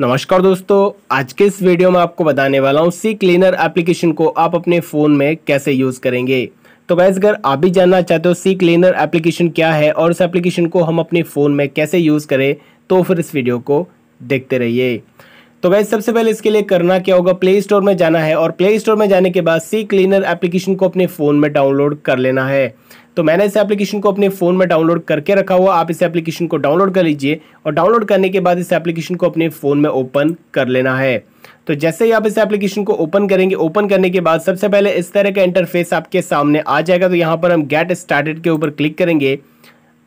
नमस्कार दोस्तों आज के इस वीडियो में आपको बताने वाला हूँ सी क्लीनर एप्लीकेशन को आप अपने फ़ोन में कैसे यूज़ करेंगे तो वैसे अगर आप भी जानना चाहते हो सी क्लीनर एप्लीकेशन क्या है और इस एप्लीकेशन को हम अपने फ़ोन में कैसे यूज़ करें तो फिर इस वीडियो को देखते रहिए तो वैसे सबसे पहले इसके लिए करना क्या होगा प्ले स्टोर में जाना है और प्ले स्टोर में जाने के बाद सी क्लीनर एप्लीकेशन को अपने फ़ोन में डाउनलोड कर लेना है तो मैंने इस एप्लीकेशन को अपने फ़ोन में डाउनलोड करके रखा हुआ आप इस एप्लीकेशन को डाउनलोड कर लीजिए और डाउनलोड करने के बाद इस एप्लीकेशन को अपने फ़ोन में ओपन कर लेना है तो जैसे ही आप इस एप्लीकेशन को ओपन करेंगे ओपन करने के बाद सबसे पहले इस तरह का इंटरफेस आपके सामने आ जाएगा तो यहाँ पर हम गेट स्टार्टेड के ऊपर क्लिक करेंगे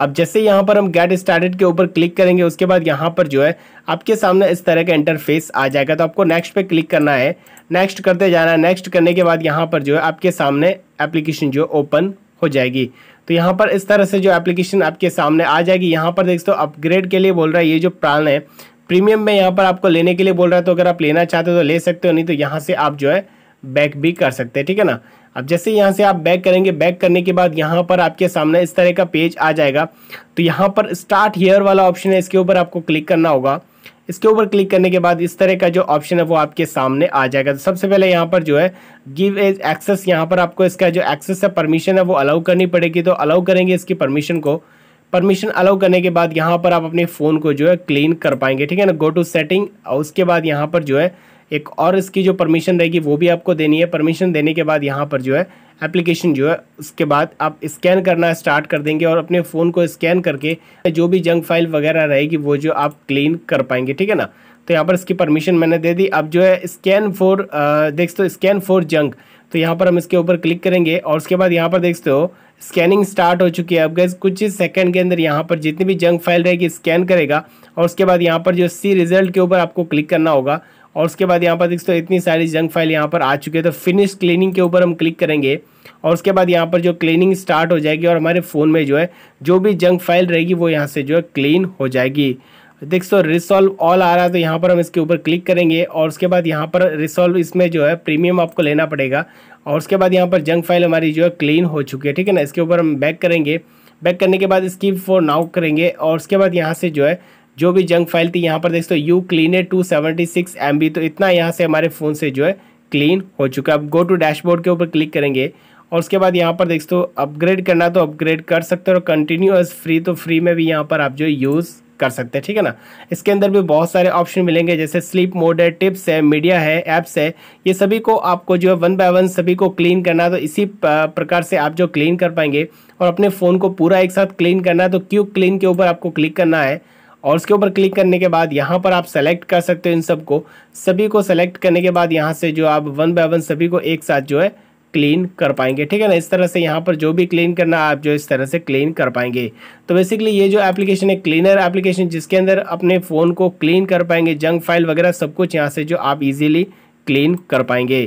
अब जैसे यहाँ पर हम गेट स्टार्टेड के ऊपर क्लिक करेंगे उसके बाद यहाँ पर जो है आपके सामने इस तरह का इंटरफेस आ जाएगा तो आपको नेक्स्ट पे क्लिक करना है नेक्स्ट करते जाना है नेक्स्ट करने के बाद यहाँ पर जो है आपके सामने एप्लीकेशन जो ओपन हो जाएगी तो यहाँ पर इस तरह से जो एप्लीकेशन आपके सामने आ जाएगी यहाँ पर देख दो अपग्रेड के लिए बोल रहा है ये जो प्लान है प्रीमियम में यहाँ पर आपको लेने के लिए बोल रहा है तो अगर आप लेना चाहते हो तो ले सकते हो नहीं तो यहाँ से आप जो है बैक भी कर सकते हैं ठीक है ना अब जैसे यहाँ से आप बैक करेंगे बैक करने के बाद यहाँ पर आपके सामने इस तरह का पेज आ जाएगा तो यहाँ पर स्टार्ट हेयर वाला ऑप्शन है इसके ऊपर आपको क्लिक करना होगा इसके ऊपर क्लिक करने के बाद इस तरह का जो ऑप्शन है वो आपके सामने आ जाएगा तो सबसे पहले यहाँ पर जो है गिव एज एक्सेस यहाँ पर आपको इसका जो एक्सेस है परमिशन है वो अलाउ करनी पड़ेगी तो अलाउ करेंगे इसकी परमिशन को परमिशन अलाउ करने के बाद यहाँ पर आप अपने फ़ोन को जो है क्लीन कर पाएंगे ठीक है ना गो टू सेटिंग और उसके बाद यहाँ पर जो है एक और इसकी जो परमिशन रहेगी वो भी आपको देनी है परमिशन देने के बाद यहाँ पर जो है एप्लीकेशन जो है उसके बाद आप स्कैन करना स्टार्ट कर देंगे और अपने फ़ोन को स्कैन करके जो भी जंक फाइल वगैरह रहेगी वो जो आप क्लीन कर पाएंगे ठीक है ना तो यहाँ पर इसकी परमिशन मैंने दे दी अब जो है स्कैन फॉर देखते हो स्कैन फॉर जंक तो यहाँ पर हम इसके ऊपर क्लिक करेंगे और उसके बाद यहाँ पर देख हो स्कैनिंग स्टार्ट हो चुकी है अब गैस कुछ ही सेकंड के अंदर यहाँ पर जितनी भी जंक फाइल रहेगी स्कैन करेगा और उसके बाद यहाँ पर जो सी रिजल्ट के ऊपर आपको क्लिक करना होगा और उसके बाद यहाँ पर दोस्तों इतनी सारी जंक फाइल यहाँ पर आ चुकी है तो फिनिश क्लीनिंग के ऊपर हम क्लिक करेंगे और उसके बाद यहाँ पर जो क्लीनिंग स्टार्ट हो जाएगी और हमारे फ़ोन में जो है जो भी जंक फाइल रहेगी वो यहाँ से जो है क्लीन हो जाएगी देख सो रिसॉल्व ऑल आ रहा है तो यहाँ पर हम इसके ऊपर क्लिक करेंगे और उसके बाद यहाँ पर रिसॉल्व इसमें जो है प्रीमियम आपको लेना पड़ेगा और उसके बाद यहाँ पर जंक फाइल हमारी जो है क्लीन हो चुकी है ठीक है ना इसके ऊपर हम बैक करेंगे बैक करने के बाद स्कीप फॉर नाउ करेंगे और उसके बाद यहाँ से जो है जो भी जंक फाइल थी यहाँ पर देख सकते हो यू क्लीन है two seventy six M B तो इतना यहाँ से हमारे फ़ोन से जो है क्लीन हो चुका है अब गो टू डैशबोर्ड के ऊपर क्लिक करेंगे और उसके बाद यहाँ पर देख सकते हो अपग्रेड करना तो अपग्रेड कर सकते हो और कंटिन्यूस फ्री तो फ्री में भी यहाँ पर आप जो यूज़ कर सकते हैं ठीक है ना इसके अंदर भी बहुत सारे ऑप्शन मिलेंगे जैसे स्लीप मोड है टिप्स है मीडिया है ऐप्स है ये सभी को आपको जो है वन बाय वन सभी को क्लीन करना है तो इसी प्रकार से आप जो क्लीन कर पाएंगे और अपने फ़ोन को पूरा एक साथ क्लीन करना है तो क्यूब क्लीन के ऊपर आपको क्लिक करना है और उसके ऊपर क्लिक करने के बाद यहाँ पर आप सेलेक्ट कर सकते हो इन सबको सभी को सेलेक्ट करने के बाद यहाँ से जो आप वन बाय वन सभी को एक साथ जो है क्लीन कर पाएंगे ठीक है ना इस तरह से यहाँ पर जो भी क्लीन करना आप जो इस तरह से क्लीन कर पाएंगे तो बेसिकली ये जो एप्लीकेशन है क्लीनर एप्लीकेशन जिसके अंदर अपने फ़ोन को क्लीन कर पाएंगे जंक फाइल वगैरह सब कुछ यहाँ से जो आप इजीली क्लीन कर पाएंगे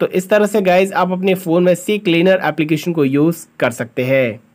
तो इस तरह से गाइज आप अपने फ़ोन में सी क्लीनर एप्लीकेशन को यूज़ कर सकते हैं